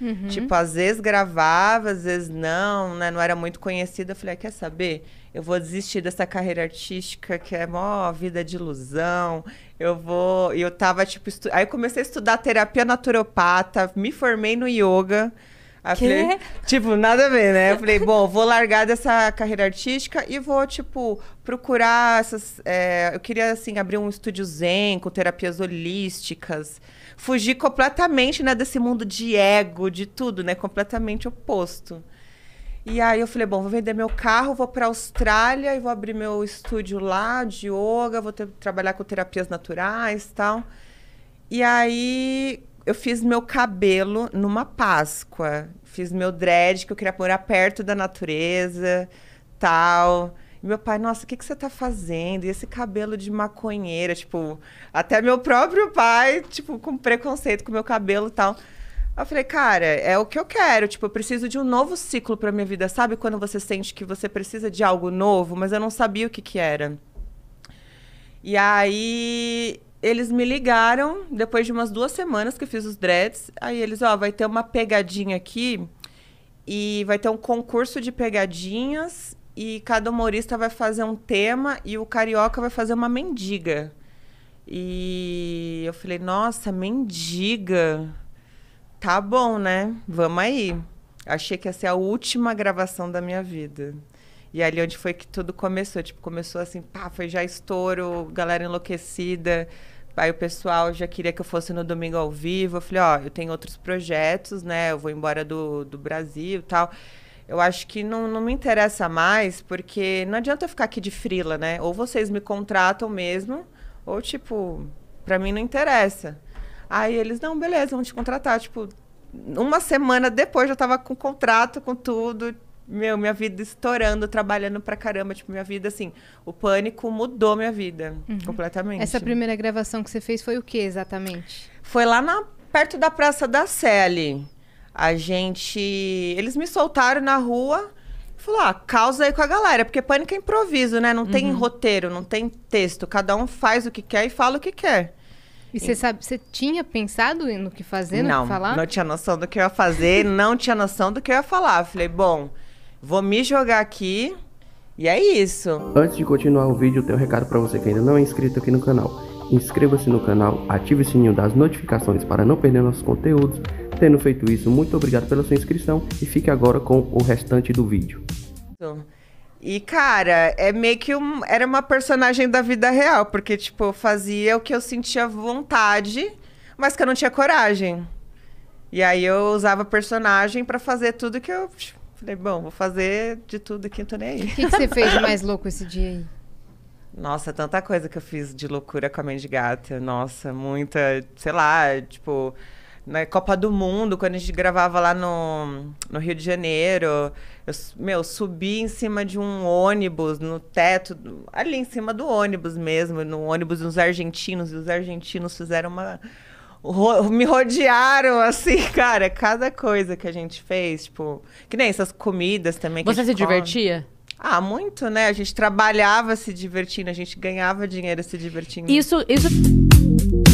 Uhum. Tipo, às vezes gravava, às vezes não, né? Não era muito conhecida. Eu falei, ah, quer saber? Eu vou desistir dessa carreira artística que é mó vida de ilusão. Eu vou. E eu tava, tipo, estu... aí comecei a estudar terapia naturopata, me formei no yoga. Aí falei, tipo, nada a ver, né? Eu falei, bom, vou largar dessa carreira artística e vou, tipo, procurar essas. É, eu queria, assim, abrir um estúdio zen com terapias holísticas. Fugir completamente, né, desse mundo de ego, de tudo, né? Completamente oposto. E aí eu falei, bom, vou vender meu carro, vou para Austrália e vou abrir meu estúdio lá de yoga, vou ter, trabalhar com terapias naturais, tal. E aí eu fiz meu cabelo numa Páscoa. Fiz meu dread, que eu queria morar perto da natureza, tal. E meu pai, nossa, o que, que você tá fazendo? E esse cabelo de maconheira, tipo... Até meu próprio pai, tipo, com preconceito com meu cabelo tal. Eu falei, cara, é o que eu quero. Tipo, eu preciso de um novo ciclo pra minha vida. Sabe quando você sente que você precisa de algo novo? Mas eu não sabia o que que era. E aí eles me ligaram depois de umas duas semanas que eu fiz os dreads. Aí eles, ó, vai ter uma pegadinha aqui e vai ter um concurso de pegadinhas e cada humorista vai fazer um tema e o carioca vai fazer uma mendiga. E eu falei, nossa, mendiga. Tá bom, né? Vamos aí. Achei que ia ser a última gravação da minha vida. E ali onde foi que tudo começou. Tipo, começou assim, pá, foi já estouro, galera enlouquecida. Aí o pessoal já queria que eu fosse no domingo ao vivo. Eu falei, ó, eu tenho outros projetos, né? Eu vou embora do, do Brasil e tal. Eu acho que não, não me interessa mais, porque não adianta eu ficar aqui de frila, né? Ou vocês me contratam mesmo, ou tipo, pra mim não interessa. Aí eles, não, beleza, vamos te contratar. Tipo, uma semana depois já tava com contrato, com tudo, meu, minha vida estourando, trabalhando pra caramba. Tipo, minha vida, assim, o pânico mudou minha vida uhum. completamente. Essa primeira gravação que você fez foi o que exatamente? Foi lá na, perto da Praça da selle A gente. Eles me soltaram na rua. Falou, ah, causa aí com a galera, porque pânico é improviso, né? Não uhum. tem roteiro, não tem texto. Cada um faz o que quer e fala o que quer. E você sabe, você tinha pensado no que fazer, no não, que falar? Não, não tinha noção do que eu ia fazer, não tinha noção do que eu ia falar. Falei, bom, Vou me jogar aqui e é isso. Antes de continuar o vídeo, eu tenho um recado para você que ainda não é inscrito aqui no canal. Inscreva-se no canal, ative o sininho das notificações para não perder nossos conteúdos. Tendo feito isso, muito obrigado pela sua inscrição e fique agora com o restante do vídeo. E cara, é meio que um, era uma personagem da vida real, porque tipo, fazia o que eu sentia vontade, mas que eu não tinha coragem. E aí eu usava personagem para fazer tudo que eu tipo, Falei, bom, vou fazer de tudo aqui, não tô nem aí. O que, que você fez de mais louco esse dia aí? Nossa, tanta coisa que eu fiz de loucura com a Mendigata. Nossa, muita, sei lá, tipo, na né, Copa do Mundo, quando a gente gravava lá no, no Rio de Janeiro, eu, meu, subi em cima de um ônibus, no teto, ali em cima do ônibus mesmo, no ônibus dos argentinos, e os argentinos fizeram uma ro me rodearam, assim, cara, cada coisa que a gente fez, tipo, que nem essas comidas também. Você se come. divertia? Ah, muito, né? A gente trabalhava se divertindo, a gente ganhava dinheiro se divertindo. Isso, isso.